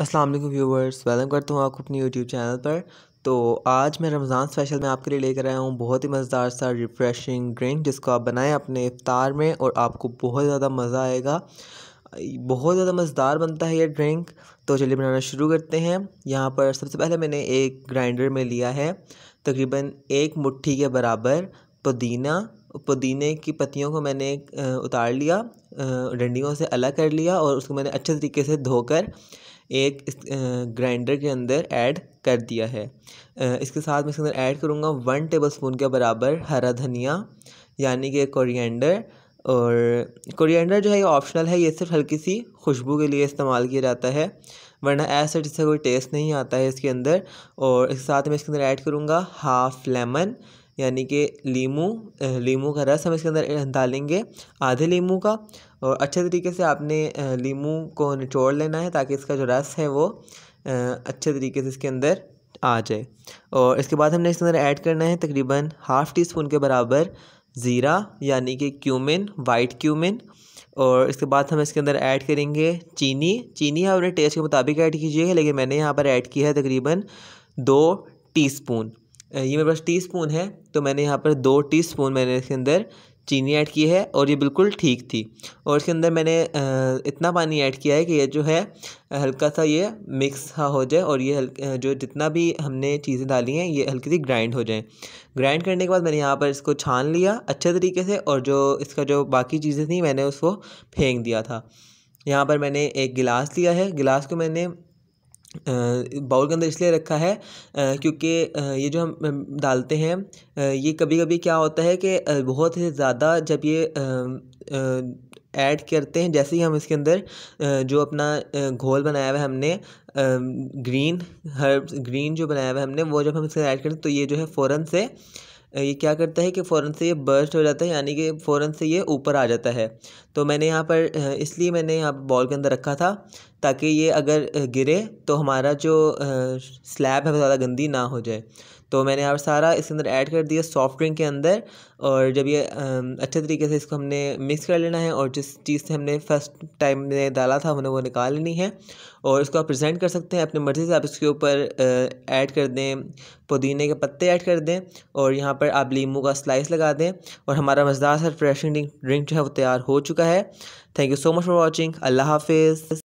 अस्सलाम वालेकुम viewers welcome करता हूँ आपको अपने यूट्यूब चैनल पर तो आज मैं रमज़ान स्पेशल में आपके लिए लेकर आया हूँ बहुत ही मज़ेदार सा रिफ़्रेशिंग ड्रिंक जिसको आप बनाएं अपने इफ़ार में और आपको बहुत ज़्यादा मज़ा आएगा बहुत ज़्यादा मज़ेदार बनता है ये ड्रिंक तो चलिए बनाना शुरू करते हैं यहाँ पर सबसे पहले मैंने एक ग्राइंडर में लिया है तकरीबन एक मुट्ठी के बराबर पुदीना पुदीने की पत्तियों को मैंने उतार लिया डंडियों से अलग कर लिया और उसको मैंने अच्छे तरीके से धोकर एक ग्राइंडर के अंदर ऐड कर दिया है इसके साथ मैं इसके अंदर ऐड करूँगा वन टेबल स्पून के बराबर हरा धनिया यानी कि कोरिएंडर और कोरिएंडर जो है ये ऑप्शनल है ये सिर्फ हल्की सी खुशबू के लिए इस्तेमाल किया जाता है वरना ऐसा जिससे कोई टेस्ट नहीं आता है इसके अंदर और इसके साथ मैं इसके अंदर ऐड करूँगा हाफ़ लेमन यानी कि लीमू लीमू का रस हम इसके अंदर डालेंगे आधे लीमू का और अच्छे तरीके से आपने लीमू को निचोड़ लेना है ताकि इसका जो रस है वो अच्छे तरीके से इसके अंदर आ जाए और इसके बाद हमने इसके अंदर ऐड करना है तकरीबन हाफ़ टी स्पून के बराबर ज़ीरा यानी कि क्यूमिन वाइट क्यूमिन और इसके बाद हम इसके अंदर ऐड करेंगे चीनी चीनी आपने टेस्ट के मुताबिक ऐड कीजिएगा लेकिन मैंने यहाँ पर ऐड किया है तकरीबन दो टीस्पून ये मेरे पास टी स्पून है तो मैंने यहाँ पर दो टी स्पून मैंने इसके अंदर चीनी ऐड की है और ये बिल्कुल ठीक थी और इसके अंदर मैंने इतना पानी ऐड किया है कि ये जो है हल्का सा ये मिक्स सा हो जाए और ये जो जितना भी हमने चीज़ें डाली हैं ये हल्की सी ग्राइंड हो जाए ग्राइंड करने के बाद मैंने यहाँ पर इसको छान लिया अच्छे तरीके से और जो इसका जो बाकी चीज़ें थी मैंने उसको फेंक दिया था यहाँ पर मैंने एक गिलास लिया है गिलास को मैंने बाउल के अंदर इसलिए रखा है क्योंकि ये जो हम डालते हैं ये कभी कभी क्या होता है कि बहुत ही ज़्यादा जब ये ऐड करते हैं जैसे ही हम इसके अंदर जो अपना घोल बनाया हुआ है हमने ग्रीन हर्ब ग्रीन जो बनाया हुआ है हमने वो जब हम इसके ऐड करते हैं तो ये जो है फ़ौरन से ये क्या करता है कि फ़ौरन से ये बर्स्ट हो जाता है यानी कि फ़ौरन से ये ऊपर आ जाता है तो मैंने यहाँ पर इसलिए मैंने यहाँ बॉल के अंदर रखा था ताकि ये अगर गिरे तो हमारा जो स्लैब है वो ज़्यादा गंदी ना हो जाए तो मैंने आप सारा इसके अंदर ऐड कर दिया सॉफ्ट ड्रिंक के अंदर और जब ये अच्छे तरीके से इसको हमने मिक्स कर लेना है और जिस चीज़ से हमने फर्स्ट टाइम में डाला था हमने वो निकाल लेनी है और इसको आप प्रेजेंट कर सकते हैं अपनी मर्ज़ी से आप इसके ऊपर ऐड कर दें पुदीने के पत्ते ऐड कर दें और यहाँ पर आप लीमू का स्लाइस लगा दें और हमारा मज़ेदार सा रिफ्रेशिंग ड्रिंक जो है वो तैयार हो चुका है thank you so much for watching अल्लाह हाफिज़